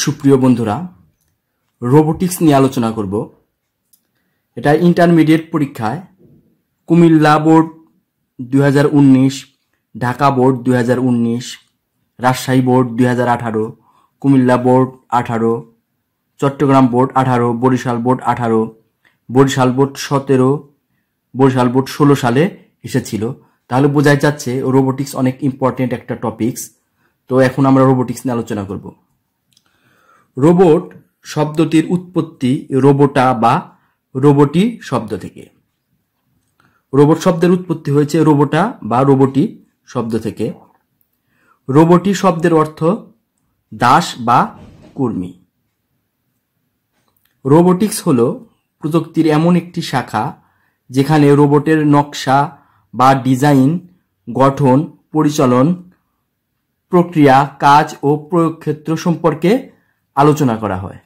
সুপ্রিয় বন্ধুরা রোবোটিক্স নিয়ে আলোচনা করব এটা ইন্টারমিডিয়েট পরীক্ষায় কুমিল্লা বোর্ড দু ঢাকা বোর্ড দু রাজশাহী বোর্ড দুই কুমিল্লা বোর্ড আঠারো চট্টগ্রাম বোর্ড আঠারো বরিশাল বোর্ড আঠারো বরিশাল বোর্ড সতেরো বরিশাল বোর্ড ষোলো সালে এসেছিল তাহলে বোঝাই যাচ্ছে রোবোটিক্স অনেক ইম্পর্টেন্ট একটা টপিক্স তো এখন আমরা রোবোটিক্স নিয়ে আলোচনা করবো রোবট শব্দটির উৎপত্তি রোবোটা বা রোবটি শব্দ থেকে রোবট শব্দের উৎপত্তি হয়েছে রোবোটা বা রোবটি শব্দ থেকে রোবটি শব্দের অর্থ দাস বা কর্মী রোবোটিক্স হল প্রযুক্তির এমন একটি শাখা যেখানে রোবটের নকশা বা ডিজাইন গঠন পরিচালন প্রক্রিয়া কাজ ও প্রয়োগক্ষেত্র সম্পর্কে আলোচনা করা হয়